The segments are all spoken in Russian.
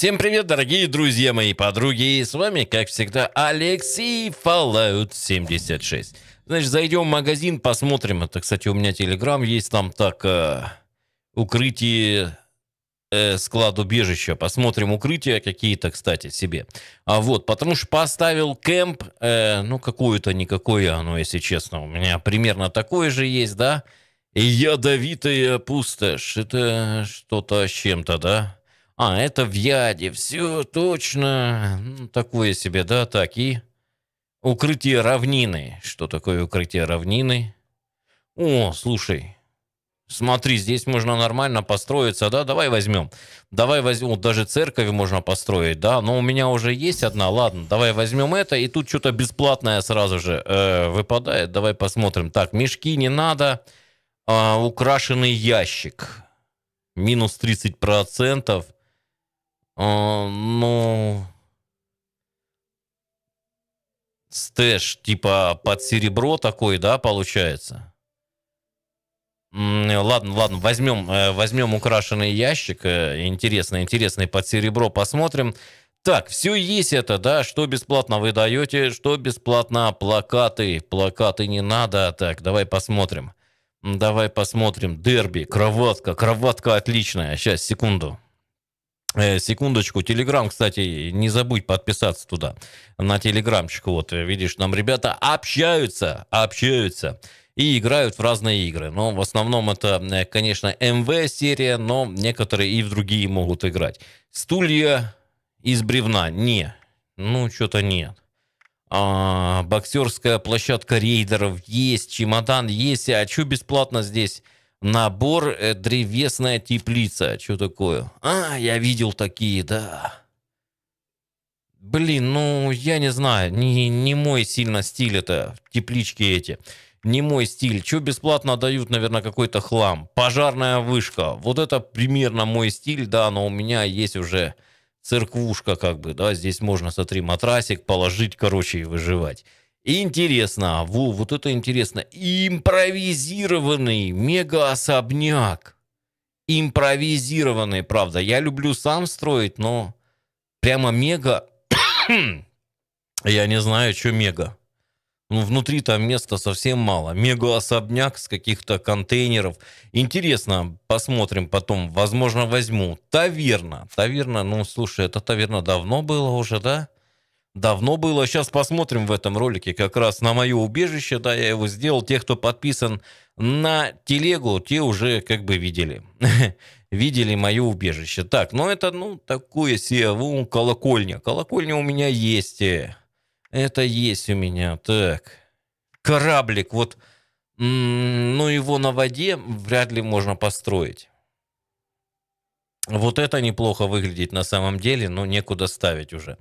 Всем привет, дорогие друзья мои подруги, с вами, как всегда, Алексей Fallout 76. Значит, зайдем в магазин, посмотрим, это, кстати, у меня Телеграм есть, там так, э, укрытие э, склад убежища, посмотрим укрытия какие-то, кстати, себе. А вот, потому что поставил кемп, э, ну, какое-то никакое оно, ну, если честно, у меня примерно такое же есть, да? И ядовитая пустошь, это что-то с чем-то, да? А, это в яде, все точно. Ну, такое себе, да, так. И укрытие равнины. Что такое укрытие равнины? О, слушай, смотри, здесь можно нормально построиться, да, давай возьмем. Давай возьмем, вот даже церковь можно построить, да, но у меня уже есть одна, ладно, давай возьмем это, и тут что-то бесплатное сразу же э, выпадает, давай посмотрим. Так, мешки не надо, э, украшенный ящик, минус 30%. А, ну, стэш, типа под серебро такой, да, получается? Ладно, ладно, возьмем, э, возьмем украшенный ящик. Э, Интересно, интересный под серебро посмотрим. Так, все есть это, да, что бесплатно вы даете, что бесплатно плакаты, плакаты не надо. Так, давай посмотрим. Давай посмотрим. Дерби, кроватка, кроватка отличная. Сейчас, секунду. Э, секундочку, Телеграм, кстати, не забудь подписаться туда, на Телеграмчик, вот, э, видишь, нам ребята общаются, общаются и играют в разные игры. Но в основном это, э, конечно, МВ-серия, но некоторые и в другие могут играть. Стулья из бревна, не, ну, что-то нет. А, боксерская площадка рейдеров есть, чемодан есть, а что бесплатно здесь? набор э, «Древесная теплица». Что такое? А, я видел такие, да. Блин, ну, я не знаю, не, не мой сильно стиль это, теплички эти. Не мой стиль. Что бесплатно дают, наверное, какой-то хлам. Пожарная вышка. Вот это примерно мой стиль, да, но у меня есть уже церквушка как бы, да, здесь можно, смотри, матрасик положить, короче, и выживать. Интересно, а во, вот это интересно. Импровизированный мега-особняк. Импровизированный, правда. Я люблю сам строить, но прямо мега... Я не знаю, что мега. Ну, внутри там места совсем мало. Мега-особняк с каких-то контейнеров. Интересно, посмотрим потом. Возможно, возьму. Таверна. Таверна, ну, слушай, это таверна давно было уже, да? Да. Давно было, сейчас посмотрим в этом ролике как раз на мое убежище, да, я его сделал. Те, кто подписан на телегу, те уже как бы видели, видели мое убежище. Так, ну это, ну, такое себе, колокольня. Колокольня у меня есть, э. это есть у меня, так. Кораблик, вот, ну, его на воде вряд ли можно построить. Вот это неплохо выглядит на самом деле, но некуда ставить уже.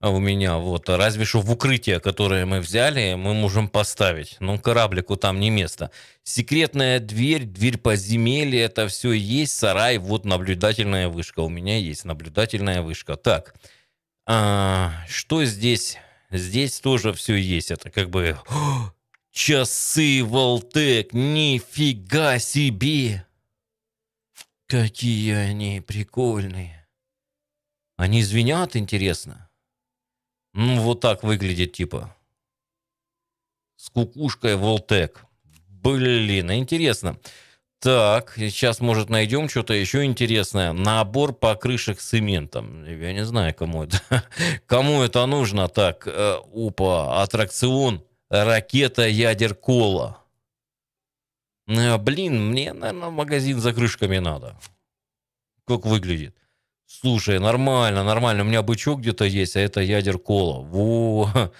А у меня. Вот. А разве что в укрытие, которое мы взяли, мы можем поставить. Но ну, кораблику там не место. Секретная дверь, дверь подземелья, это все есть. Сарай, вот наблюдательная вышка. У меня есть наблюдательная вышка. Так, а, что здесь? Здесь тоже все есть. Это как бы... О, часы Волтек, нифига себе! Какие они прикольные. Они звенят, интересно? Ну, вот так выглядит, типа. С кукушкой Волтек. Блин, интересно. Так, сейчас, может, найдем что-то еще интересное. Набор покрышек с цементом. Я не знаю, кому это, кому это нужно. Так, э, опа, аттракцион, ракета, ядер, кола. Э, блин, мне, наверное, магазин за крышками надо. Как выглядит. Слушай, нормально, нормально, у меня бычок где-то есть, а это ядер кола. Во!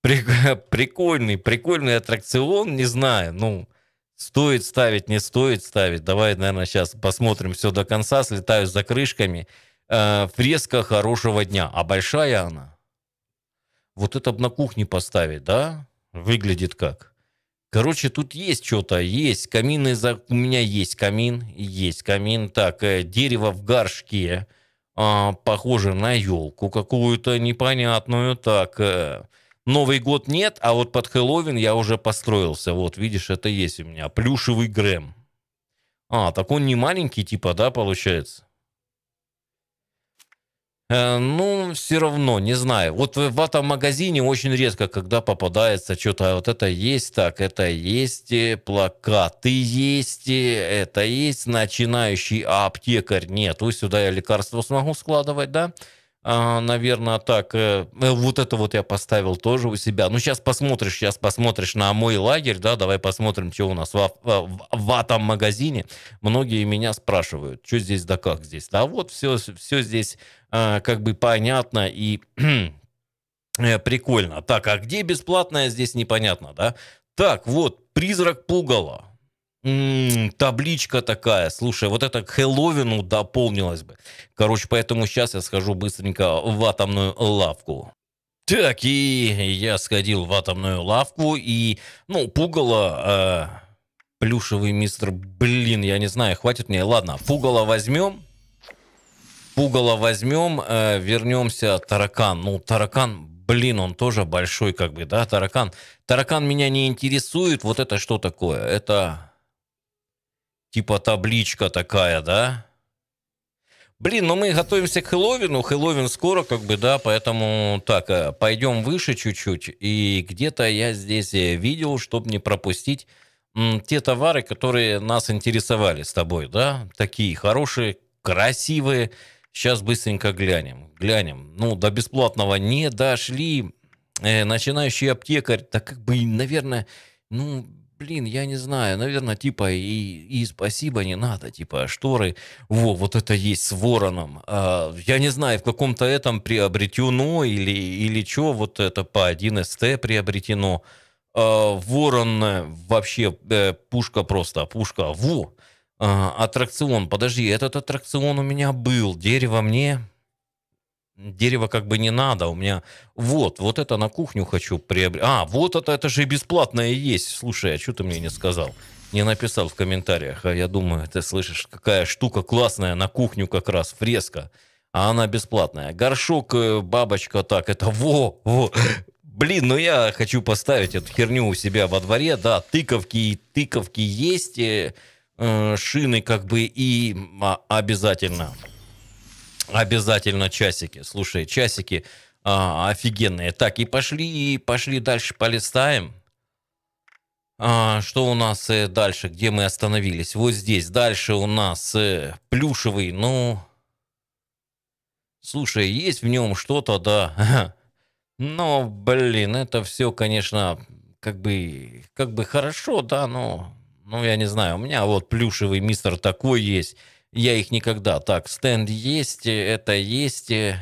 Прикольный, прикольный аттракцион, не знаю, ну, стоит ставить, не стоит ставить. Давай, наверное, сейчас посмотрим все до конца, слетаю за крышками. Э, фреска хорошего дня, а большая она. Вот это бы на кухне поставить, да? Выглядит как? Короче, тут есть что-то, есть камины, за... у меня есть камин, есть камин. Так, э, дерево в горшке, а, похоже на елку какую-то непонятную. Так, э, Новый год нет, а вот под Хэллоуин я уже построился. Вот, видишь, это есть у меня. Плюшевый Грэм. А, так он не маленький, типа, да, получается? Э, ну, все равно, не знаю. Вот в этом магазине очень редко, когда попадается что-то, «А вот это есть так, это есть, э, плакаты есть, э, это есть, начинающий аптекарь, нет, вы сюда я лекарство смогу складывать, да? А, наверное, так. Э, э, вот это вот я поставил тоже у себя. Ну, сейчас посмотришь, сейчас посмотришь на мой лагерь, да, давай посмотрим, что у нас в, в, в атом-магазине. Многие меня спрашивают, что здесь да как здесь. Да вот все, все здесь э, как бы понятно и прикольно. Так, а где бесплатное, здесь непонятно, да? Так, вот, призрак пугала табличка такая, слушай, вот это к Хэллоуину дополнилось бы. Короче, поэтому сейчас я схожу быстренько в атомную лавку. Так, и я сходил в атомную лавку, и, ну, пугало, э, плюшевый мистер, блин, я не знаю, хватит мне. Ладно, пугало возьмем, пугало возьмем, э, вернемся, таракан. Ну, таракан, блин, он тоже большой, как бы, да, таракан. Таракан меня не интересует, вот это что такое? Это типа табличка такая, да? Блин, ну мы готовимся к Хэллоуину, Хэллоуин скоро, как бы, да, поэтому так, э, пойдем выше чуть-чуть. И где-то я здесь э, видел, чтобы не пропустить те товары, которые нас интересовали с тобой, да, такие хорошие, красивые. Сейчас быстренько глянем, глянем. Ну, до бесплатного не дошли. Э, начинающий аптекарь, так как бы, наверное, ну, блин, я не знаю, наверное, типа и, и спасибо не надо, типа а шторы, во, вот это есть с вороном, а, я не знаю, в каком-то этом приобретено или, или что, вот это по 1СТ приобретено, а, ворон вообще э, пушка просто, пушка, во, а, аттракцион, подожди, этот аттракцион у меня был, дерево мне, дерево как бы не надо, у меня вот, вот это на кухню хочу приобрести. А, вот это, это же и бесплатное есть. Слушай, а что ты мне не сказал? Не написал в комментариях. А я думаю, ты слышишь, какая штука классная на кухню как раз, фреска. А она бесплатная. Горшок, э, бабочка, так, это во, во. Блин, ну я хочу поставить эту херню у себя во дворе, да, тыковки и тыковки есть, э, э, шины как бы и а, обязательно. Обязательно часики. Слушай, часики а, офигенные. Так, и пошли, и пошли дальше полистаем. А, что у нас э, дальше? Где мы остановились? Вот здесь. Дальше у нас э, плюшевый. Ну, слушай, есть в нем что-то, да. Но, блин, это все, конечно, как бы, как бы хорошо, да, но, ну, я не знаю, у меня вот плюшевый мистер такой есть. Я их никогда... Так, стенд есть, э, это есть... Э.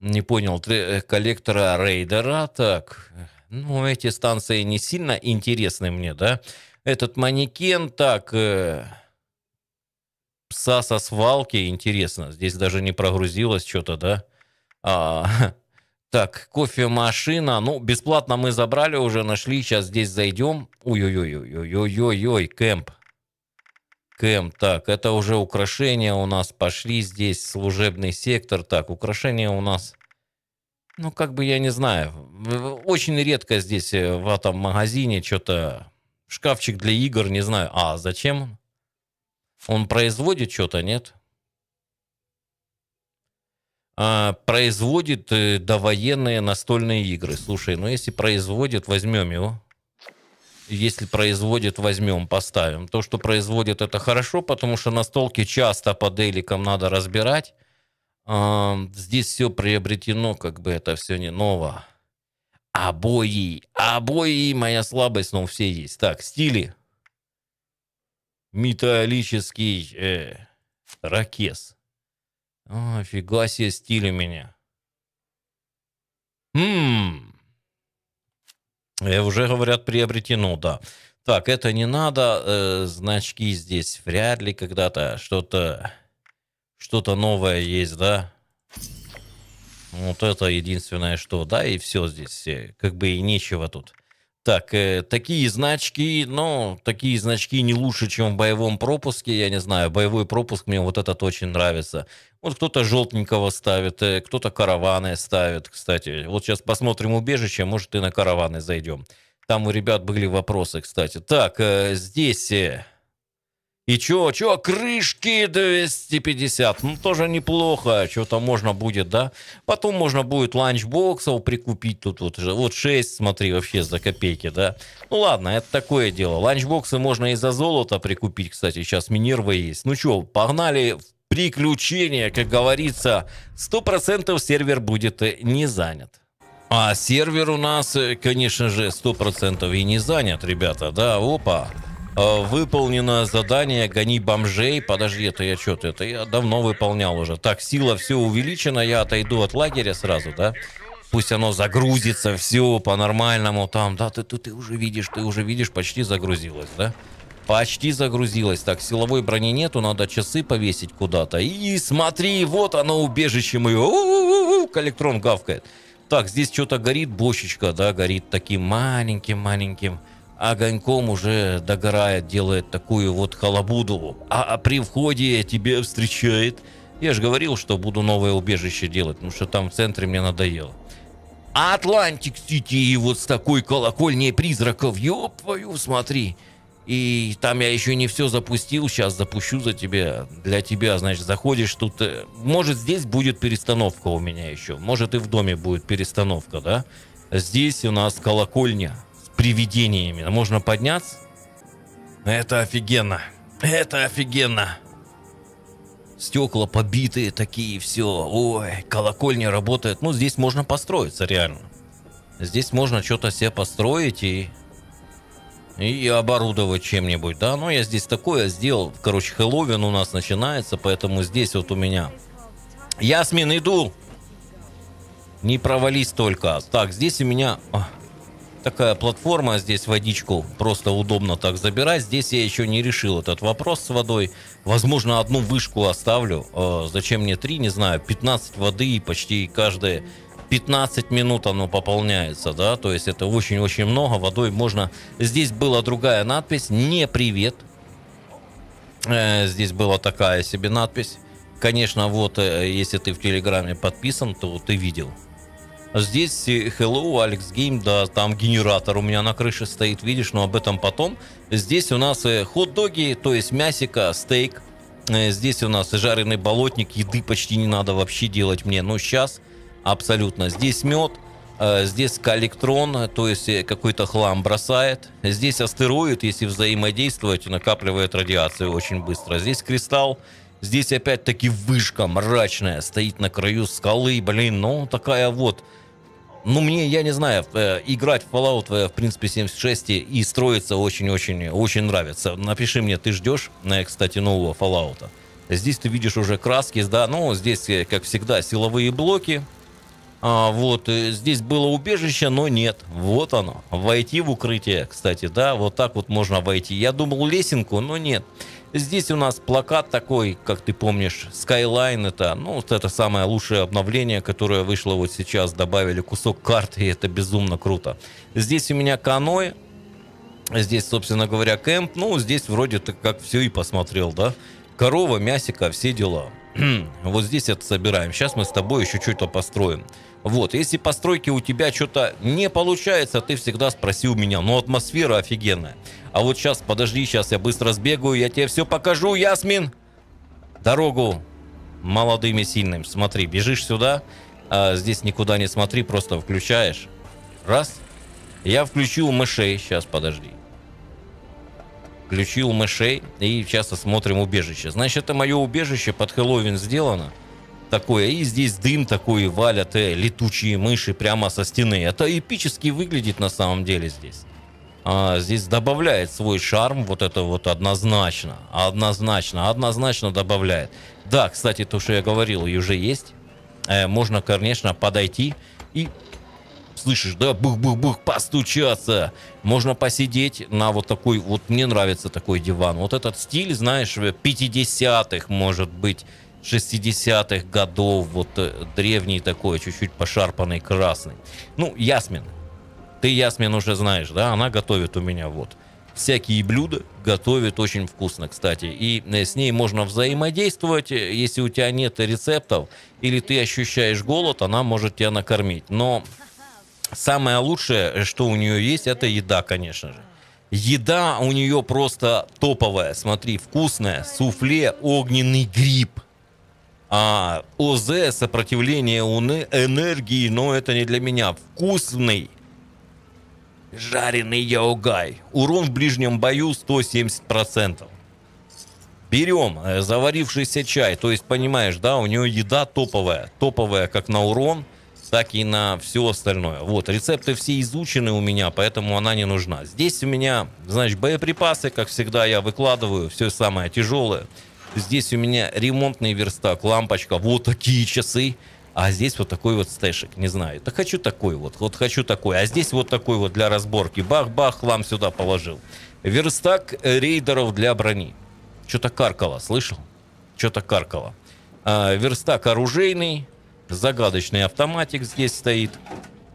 Не понял, ты э, коллектора рейдера, так... Ну, эти станции не сильно интересны мне, да? Этот манекен, так... Э, пса со свалки, интересно. Здесь даже не прогрузилось что-то, да? А, так, кофемашина. Ну, бесплатно мы забрали уже, нашли. Сейчас здесь зайдем. Ой-ой-ой-ой-ой-ой-ой, кэмп. Кэм, так, это уже украшения у нас пошли здесь, служебный сектор, так, украшения у нас, ну, как бы я не знаю, очень редко здесь э, в этом магазине что-то, шкафчик для игр, не знаю, а зачем? Он производит что-то, нет? А, производит э, довоенные настольные игры. Слушай, ну если производит, возьмем его если производит, возьмем, поставим. То, что производит, это хорошо, потому что настолки часто по деликам надо разбирать. Здесь все приобретено, как бы это все не ново. Обои, обои, моя слабость, но все есть. Так, стили. Металлический э, ракес. О, себе стиль у меня. Ммм. Э, уже, говорят, приобретено, да. Так, это не надо, э, значки здесь вряд ли когда-то что-то что-то новое есть, да? Вот это единственное что, да, и все здесь, э, как бы и нечего тут. Так, э, такие значки, но такие значки не лучше, чем в боевом пропуске, я не знаю, боевой пропуск мне вот этот очень нравится. Вот кто-то желтенького ставит, э, кто-то караваны ставит, кстати. Вот сейчас посмотрим убежище, может и на караваны зайдем. Там у ребят были вопросы, кстати. Так, э, здесь... Э, и чё, чё, крышки 250, ну тоже неплохо, что-то можно будет, да? Потом можно будет ланчбоксов прикупить тут вот, вот 6, смотри, вообще за копейки, да? Ну ладно, это такое дело. Ланчбоксы можно и за золото прикупить, кстати, сейчас Минерва есть. Ну чё, погнали в приключения, как говорится, сто процентов сервер будет э, не занят. А сервер у нас, э, конечно же, сто процентов и не занят, ребята, да, опа. Э, выполнено задание «Гони бомжей». Подожди, это я что-то, это я давно выполнял уже. Так, сила все увеличена, я отойду от лагеря сразу, да? Пусть оно загрузится, все по-нормальному там. Да, ты, ты, ты уже видишь, ты уже видишь, почти загрузилось, Да. Почти загрузилась. Так, силовой брони нету, надо часы повесить куда-то. И смотри, вот оно убежище мое. Электрон гавкает. Так, здесь что-то горит, бочечка, да, горит таким маленьким-маленьким огоньком уже догорает, делает такую вот халабуду. А, а при входе тебя встречает. Я же говорил, что буду новое убежище делать, потому что там в центре мне надоело. Атлантик-Сити, и вот с такой колокольней призраков, ёб твою, смотри. Смотри. И там я еще не все запустил, сейчас запущу за тебя, для тебя, значит, заходишь тут. Э, может, здесь будет перестановка у меня еще, может, и в доме будет перестановка, да? Здесь у нас колокольня с привидениями, можно подняться? Это офигенно, это офигенно. Стекла побитые такие, все, ой, колокольня работает. Ну, здесь можно построиться реально. Здесь можно что-то себе построить и и оборудовать чем-нибудь, да. Но ну, я здесь такое сделал. Короче, Хэллоуин у нас начинается, поэтому здесь вот у меня... Ясмин, иду! Не провались только. Так, здесь у меня а, такая платформа, здесь водичку просто удобно так забирать. Здесь я еще не решил этот вопрос с водой. Возможно, одну вышку оставлю. Э, зачем мне три, не знаю. 15 воды и почти каждая 15 минут оно пополняется, да, то есть это очень-очень много, водой можно... Здесь была другая надпись, не привет, э, здесь была такая себе надпись. Конечно, вот, э, если ты в Телеграме подписан, то ты видел. Здесь э, Hello, Alex Game, да, там генератор у меня на крыше стоит, видишь, но об этом потом. Здесь у нас хот-доги, то есть мясика, стейк. Здесь у нас жареный болотник, еды почти не надо вообще делать мне, но сейчас абсолютно. Здесь мед, э, здесь каликтрон, то есть э, какой-то хлам бросает. Здесь астероид, если взаимодействовать, накапливает радиацию очень быстро. Здесь кристалл, здесь опять-таки вышка мрачная, стоит на краю скалы, блин, ну такая вот... Ну, мне, я не знаю, э, играть в Fallout, в принципе, 76 и строиться очень-очень, очень нравится. Напиши мне, ты ждешь, кстати, нового Fallout. Здесь ты видишь уже краски, да, ну, здесь, как всегда, силовые блоки, а, вот, э, здесь было убежище, но нет. Вот оно. Войти в укрытие, кстати, да, вот так вот можно войти. Я думал лесенку, но нет. Здесь у нас плакат такой, как ты помнишь, Skyline это, ну, вот это самое лучшее обновление, которое вышло вот сейчас, добавили кусок карты, и это безумно круто. Здесь у меня каной, здесь, собственно говоря, кемп, ну, здесь вроде ты как все и посмотрел, да? Корова, мясика, все дела. вот здесь это собираем. Сейчас мы с тобой еще что-то построим. Вот, если постройки у тебя что-то не получается, ты всегда спроси у меня, ну атмосфера офигенная. А вот сейчас, подожди, сейчас я быстро сбегаю, я тебе все покажу, Ясмин. Дорогу молодым и сильным. Смотри, бежишь сюда, а здесь никуда не смотри, просто включаешь. Раз. Я включил мышей, сейчас, подожди. Включил мышей и сейчас осмотрим убежище. Значит, это мое убежище под Хэллоуин сделано такое, и здесь дым такой валят, э, летучие мыши прямо со стены. Это эпически выглядит на самом деле здесь. А, здесь добавляет свой шарм, вот это вот однозначно, однозначно, однозначно добавляет. Да, кстати, то, что я говорил, уже есть. Э, можно, конечно, подойти и слышишь, да, бух-бух-бух, постучаться. Можно посидеть на вот такой, вот мне нравится такой диван. Вот этот стиль, знаешь, 50-х, может быть, 60-х годов, вот э, древний такой, чуть-чуть пошарпанный красный. Ну, ясмин. Ты ясмин уже знаешь, да? Она готовит у меня вот всякие блюда, готовит очень вкусно, кстати. И э, с ней можно взаимодействовать, э, если у тебя нет рецептов, или ты ощущаешь голод, она может тебя накормить. Но самое лучшее, что у нее есть, это еда, конечно же. Еда у нее просто топовая, смотри, вкусная, суфле, огненный гриб – а ОЗ, сопротивление уны, энергии, но это не для меня. Вкусный жареный яугай. Урон в ближнем бою 170%. Берем э, заварившийся чай. То есть, понимаешь, да, у нее еда топовая. Топовая как на урон, так и на все остальное. Вот, рецепты все изучены у меня, поэтому она не нужна. Здесь у меня, значит, боеприпасы, как всегда, я выкладываю все самое тяжелое. Здесь у меня ремонтный верстак, лампочка, вот такие часы. А здесь вот такой вот стэшик, не знаю. так хочу такой вот, вот хочу такой. А здесь вот такой вот для разборки. Бах-бах, лам сюда положил. Верстак э, рейдеров для брони. Что-то каркало, слышал? Что-то каркало. А, верстак оружейный, загадочный автоматик здесь стоит.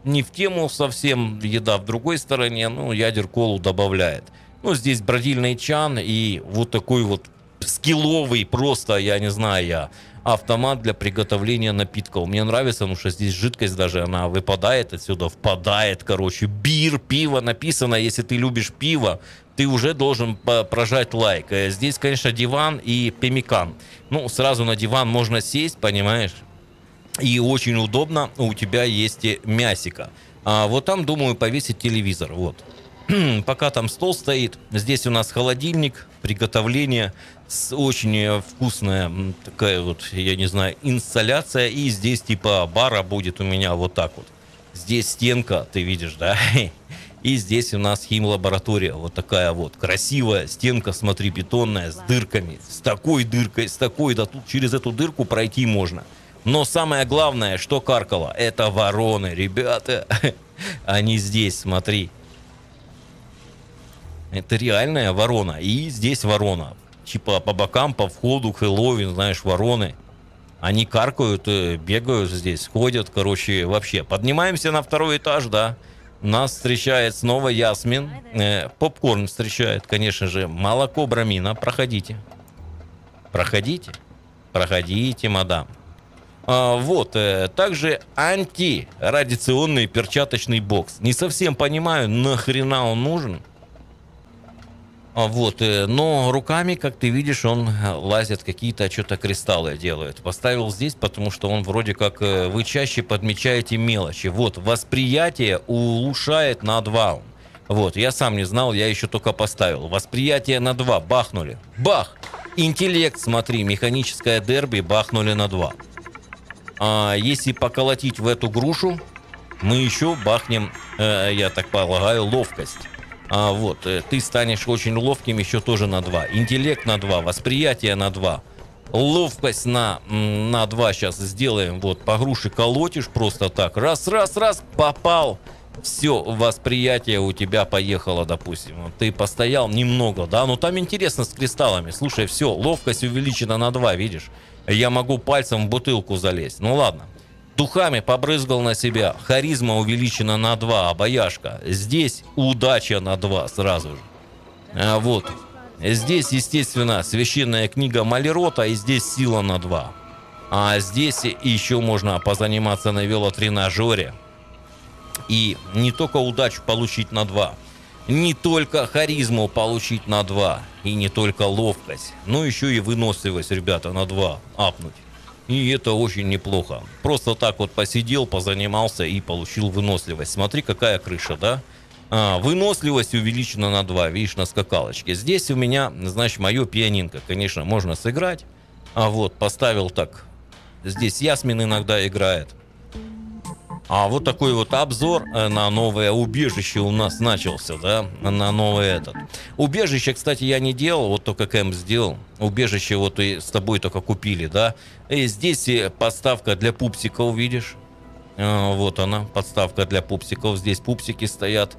Не в тему совсем, еда в другой стороне, ну, ядер колу добавляет. Ну, здесь бродильный чан и вот такой вот скилловый просто, я не знаю, я автомат для приготовления напитков. Мне нравится, потому что здесь жидкость даже, она выпадает отсюда, впадает, короче. Бир, пиво написано, если ты любишь пиво, ты уже должен прожать лайк. Э, здесь, конечно, диван и пемикан. Ну, сразу на диван можно сесть, понимаешь? И очень удобно, у тебя есть и э, мясика. А вот там, думаю, повесить телевизор, вот. Пока там стол стоит, здесь у нас холодильник, приготовление, очень э, вкусная такая вот, я не знаю, инсталляция. И здесь типа бара будет у меня вот так вот. Здесь стенка, ты видишь, да? И здесь у нас химлаборатория. Вот такая вот красивая стенка, смотри, бетонная, с дырками. С такой дыркой, с такой, да тут через эту дырку пройти можно. Но самое главное, что каркало, это вороны, ребята. Они здесь, смотри. Это реальная ворона. И здесь ворона. Типа по бокам, по входу, Хэллоуин, знаешь, вороны. Они каркают, э, бегают здесь, ходят, короче, вообще. Поднимаемся на второй этаж, да. Нас встречает снова Ясмин. Э, попкорн встречает, конечно же. Молоко Брамина. Проходите. Проходите. Проходите, мадам. А, вот, э, также антирадиционный перчаточный бокс. Не совсем понимаю, нахрена он нужен. А, вот, э, но руками, как ты видишь, он э, лазит какие-то, что-то кристаллы делает. Поставил здесь, потому что он вроде как э, вы чаще подмечаете мелочи. Вот, восприятие улучшает на два. Вот, я сам не знал, я еще только поставил. Восприятие на два бахнули. Бах! Интеллект, смотри, механическое дерби, бахнули на два. А если поколотить в эту грушу, мы еще бахнем, э, я так полагаю, ловкость. А, вот, э, ты станешь очень ловким еще тоже на 2. Интеллект на 2, восприятие на 2. Ловкость на, на 2 сейчас сделаем. Вот, по груши колотишь просто так. Раз, раз, раз, попал. Все, восприятие у тебя поехало, допустим. Ты постоял немного, да? ну там интересно с кристаллами. Слушай, все, ловкость увеличена на 2, видишь? Я могу пальцем в бутылку залезть. Ну ладно. Духами побрызгал на себя. Харизма увеличена на 2, а обаяшка. Здесь удача на два сразу же. А вот. Здесь, естественно, священная книга Малерота, и здесь сила на два, А здесь еще можно позаниматься на велотренажере. И не только удачу получить на два, не только харизму получить на два и не только ловкость, но еще и выносливость, ребята, на два апнуть. И это очень неплохо. Просто так вот посидел, позанимался и получил выносливость. Смотри, какая крыша, да? А, выносливость увеличена на 2, видишь, на скакалочке. Здесь у меня, значит, мое пианинка. Конечно, можно сыграть. А вот, поставил так. Здесь Ясмин иногда играет. А вот такой вот обзор э, на новое убежище у нас начался, да, на новый этот. Убежище, кстати, я не делал, вот только Кэм сделал. Убежище вот и с тобой только купили, да. И здесь э, подставка для пупсиков, видишь? А, вот она, подставка для пупсиков. Здесь пупсики стоят.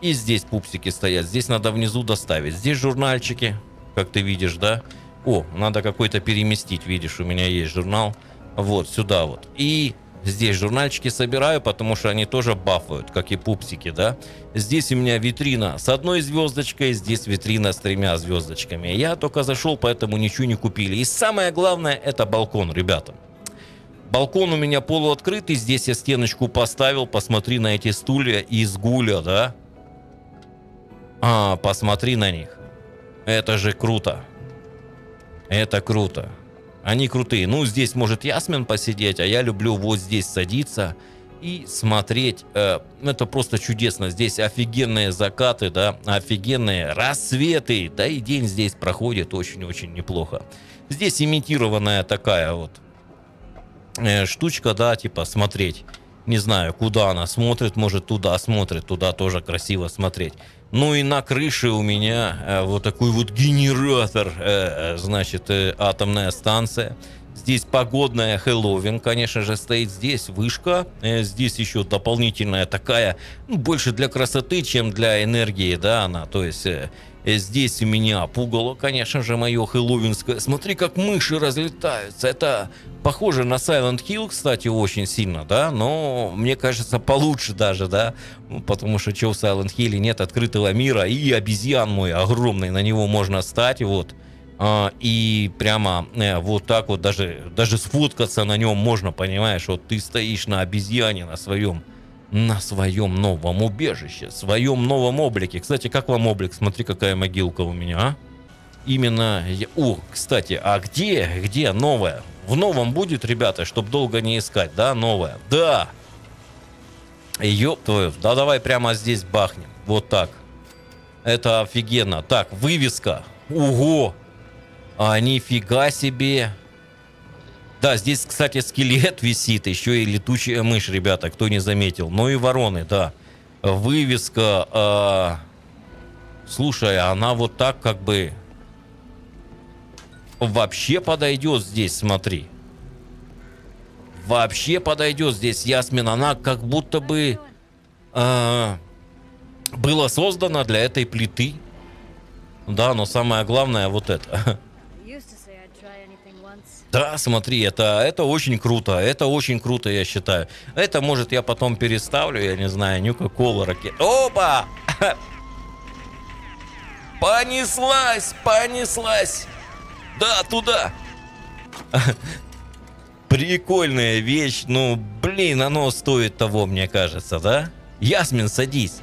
И здесь пупсики стоят. Здесь надо внизу доставить. Здесь журнальчики, как ты видишь, да? О, надо какой-то переместить, видишь, у меня есть журнал. Вот, сюда вот. И Здесь журнальчики собираю, потому что они тоже бафают, как и пупсики, да. Здесь у меня витрина с одной звездочкой, здесь витрина с тремя звездочками. Я только зашел, поэтому ничего не купили. И самое главное, это балкон, ребята. Балкон у меня полуоткрытый, здесь я стеночку поставил, посмотри на эти стулья из гуля, да. А, посмотри на них. Это же круто. Это круто. Они крутые. Ну, здесь может Ясмин посидеть, а я люблю вот здесь садиться и смотреть. Э, это просто чудесно. Здесь офигенные закаты, да, офигенные рассветы. Да и день здесь проходит очень-очень неплохо. Здесь имитированная такая вот э, штучка, да, типа смотреть не знаю, куда она смотрит, может, туда смотрит, туда тоже красиво смотреть. Ну и на крыше у меня э, вот такой вот генератор, э, э, значит, атомная станция. Здесь погодная Хэллоуин, конечно же, стоит здесь вышка. Здесь еще дополнительная такая, ну, больше для красоты, чем для энергии, да, она. То есть Э, здесь у меня пугало, конечно же, мое хэллоуинское. Смотри, как мыши разлетаются. Это похоже на Silent Hill, кстати, очень сильно, да? Но мне кажется, получше даже, да? Потому что что в Silent Hill нет открытого мира. И обезьян мой огромный, на него можно стать, вот. А, и прямо э, вот так вот даже, даже сфоткаться на нем можно, понимаешь? Вот ты стоишь на обезьяне на своем на своем новом убежище, своем новом облике. Кстати, как вам облик? Смотри, какая могилка у меня, а? Именно, у, кстати, а где, где новая? В новом будет, ребята, чтобы долго не искать, да, новая? Да! Ёб твою, да давай прямо здесь бахнем, вот так. Это офигенно. Так, вывеска. Ого! А, нифига себе! Да, здесь, кстати, скелет висит, еще и летучая мышь, ребята, кто не заметил. Но ну и вороны, да. Вывеска. Э, слушай, она вот так как бы вообще подойдет здесь, смотри. Вообще подойдет здесь Ясмин. Она как будто бы э, была создана для этой плиты. Да, но самое главное вот это. Да, смотри, это, это очень круто, это очень круто, я считаю. Это, может, я потом переставлю, я не знаю, нюка-кола ракет. Опа! Понеслась, понеслась! Да, туда! Прикольная вещь, ну, блин, оно стоит того, мне кажется, да? Ясмин, садись.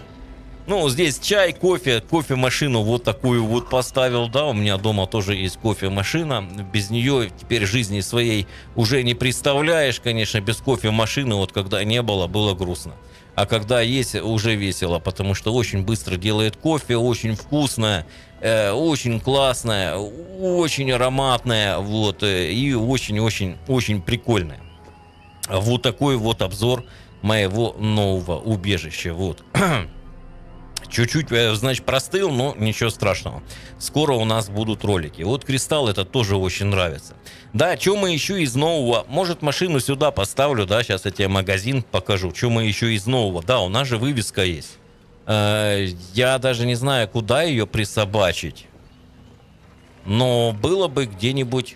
Ну, здесь чай, кофе, кофемашину вот такую вот поставил, да, у меня дома тоже есть кофемашина, без нее теперь жизни своей уже не представляешь, конечно, без кофемашины, вот когда не было, было грустно. А когда есть, уже весело, потому что очень быстро делает кофе, очень вкусное, э, очень классное, очень ароматное, вот, э, и очень-очень-очень прикольное. Вот такой вот обзор моего нового убежища, вот. Чуть-чуть, э, значит, простыл, но ничего страшного. Скоро у нас будут ролики. Вот кристалл это тоже очень нравится. Да, что мы еще из нового? Может, машину сюда поставлю, да, сейчас я тебе магазин покажу. Что мы еще из нового? Да, у нас же вывеска есть. Э, я даже не знаю, куда ее присобачить. Но было бы где-нибудь...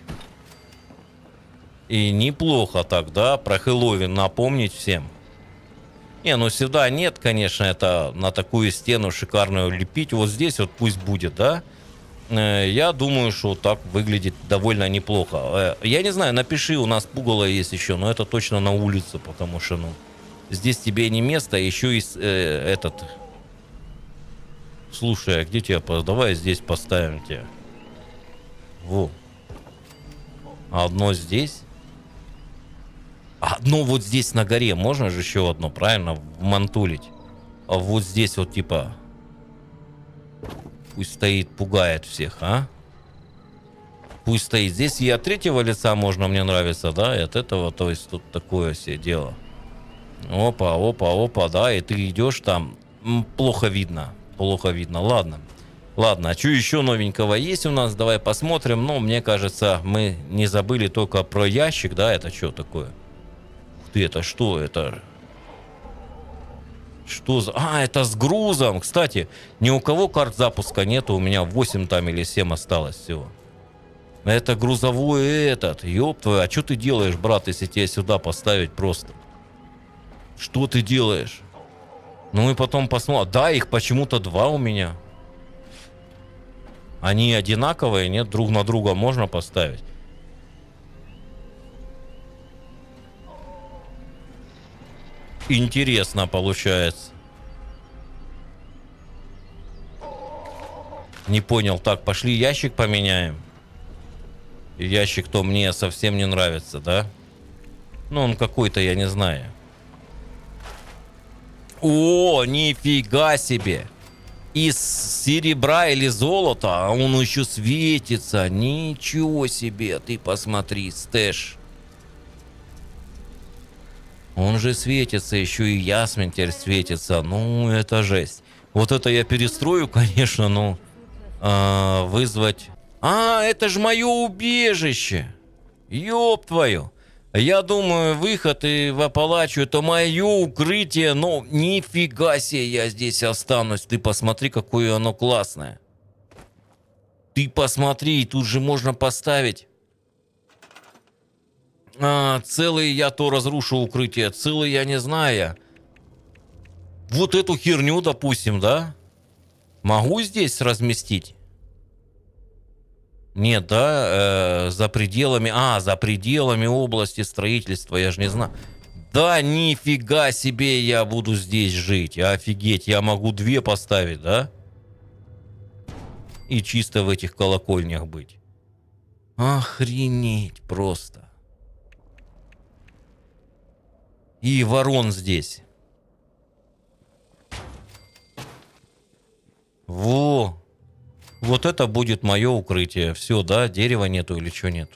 И неплохо тогда про Хэллоуин напомнить всем. Не, ну всегда нет, конечно, это на такую стену шикарную лепить. Вот здесь вот пусть будет, да? Э, я думаю, что так выглядит довольно неплохо. Э, я не знаю, напиши, у нас пугало есть еще, но это точно на улице, потому что, ну, здесь тебе не место, а еще и э, этот... Слушай, а где тебя? Давай здесь поставим тебя. Во. одно здесь. Одно вот здесь на горе, можно же еще одно, правильно, мантулить. А вот здесь вот типа... Пусть стоит, пугает всех, а? Пусть стоит. Здесь и от третьего лица можно, мне нравится, да? И от этого, то есть тут такое все дело. Опа, опа, опа, да, и ты идешь там. Плохо видно, плохо видно. Ладно, Ладно, а что еще новенького есть у нас? Давай посмотрим. Ну, мне кажется, мы не забыли только про ящик, да? Это что такое? ты, это что? Это что за... А, это с грузом. Кстати, ни у кого карт запуска нету. У меня 8 там или 7 осталось всего. Это грузовой этот. Ёб твою, а что ты делаешь, брат, если тебя сюда поставить просто? Что ты делаешь? Ну и потом посмотрим. Да, их почему-то два у меня. Они одинаковые, нет? Друг на друга можно поставить. интересно получается. Не понял. Так, пошли ящик поменяем. Ящик-то мне совсем не нравится, да? Ну, он какой-то, я не знаю. О, нифига себе! Из серебра или золота, а он еще светится. Ничего себе, ты посмотри, стэш. Он же светится, еще и ясмин теперь светится. Ну, это жесть. Вот это я перестрою, конечно, но э, вызвать... А, это же мое убежище! Ёб твою! Я думаю, выход и в Апалачу, это мое укрытие. Но нифига себе я здесь останусь. Ты посмотри, какое оно классное. Ты посмотри, тут же можно поставить а, целый я то разрушу укрытие, целый я не знаю. Вот эту херню, допустим, да? Могу здесь разместить? Нет, да, э, за пределами... А, за пределами области строительства, я же не знаю. Да нифига себе я буду здесь жить. Офигеть, я могу две поставить, да? И чисто в этих колокольнях быть. Охренеть просто. и ворон здесь. Во! Вот это будет мое укрытие. Все, да, дерева нету или что нет?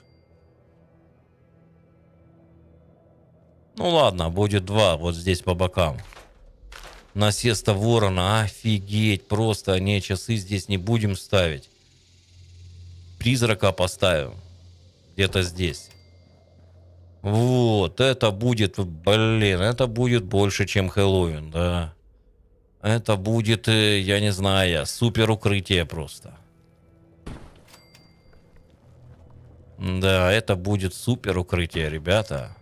Ну ладно, будет два вот здесь по бокам. Насеста ворона. Офигеть, просто не, часы здесь не будем ставить. Призрака поставим. Где-то здесь. Вот, это будет, блин, это будет больше, чем Хэллоуин, да. Это будет, э, я не знаю, супер укрытие просто. Да, это будет супер укрытие, ребята.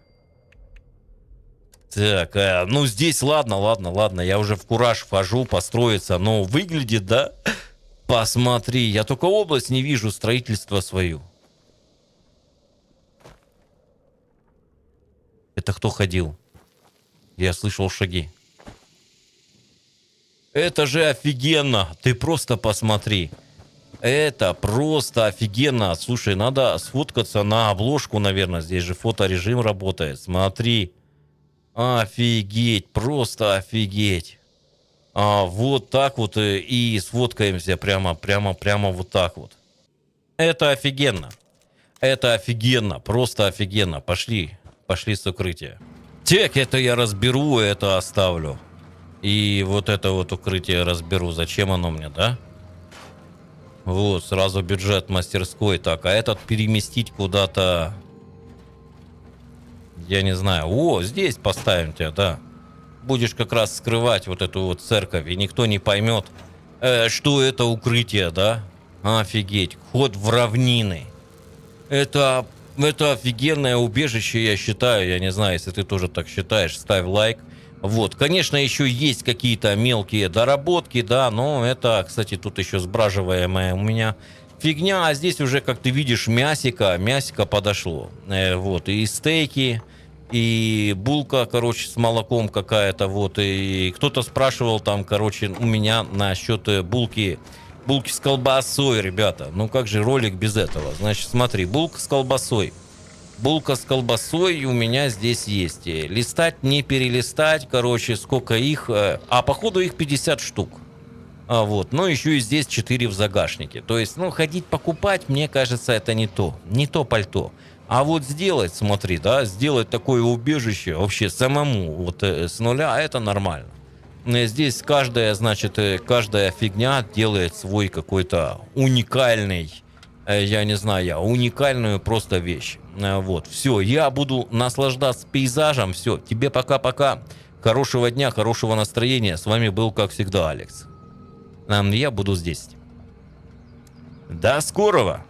Так, э, ну здесь, ладно, ладно, ладно, я уже в кураж вхожу, построиться, но выглядит, да? Посмотри, я только область не вижу, строительство свою. Это кто ходил? Я слышал шаги. Это же офигенно! Ты просто посмотри. Это просто офигенно. Слушай, надо сфоткаться на обложку, наверное. Здесь же фоторежим работает. Смотри. Офигеть, просто офигеть. А, вот так вот э, и сфоткаемся прямо, прямо, прямо вот так вот. Это офигенно. Это офигенно, просто офигенно. Пошли пошли с укрытия. Тек, это я разберу, это оставлю. И вот это вот укрытие разберу. Зачем оно мне, да? Вот, сразу бюджет мастерской. Так, а этот переместить куда-то... Я не знаю. О, здесь поставим тебя, да. Будешь как раз скрывать вот эту вот церковь, и никто не поймет, э, что это укрытие, да? Офигеть, ход в равнины. Это ну, это офигенное убежище, я считаю. Я не знаю, если ты тоже так считаешь, ставь лайк. Вот, конечно, еще есть какие-то мелкие доработки, да, но это, кстати, тут еще сбраживаемая у меня фигня, а здесь уже, как ты видишь, мясика, мясика подошло. Э, вот, и стейки, и булка, короче, с молоком какая-то, вот, и кто-то спрашивал там, короче, у меня насчет э, булки булки с колбасой, ребята. Ну как же ролик без этого? Значит, смотри, булка с колбасой. Булка с колбасой у меня здесь есть. Э, листать, не перелистать, короче, сколько их. Э, а походу их 50 штук. А вот, но ну, еще и здесь 4 в загашнике. То есть, ну, ходить покупать, мне кажется, это не то. Не то пальто. А вот сделать, смотри, да, сделать такое убежище вообще самому, вот э, с нуля, это нормально. Э, здесь каждая, значит, э, каждая фигня делает свой какой-то уникальный, э, я не знаю, уникальную просто вещь. Вот, все, я буду наслаждаться пейзажем, все, тебе пока-пока, хорошего дня, хорошего настроения, с вами был, как всегда, Алекс. Эм, я буду здесь. До скорого!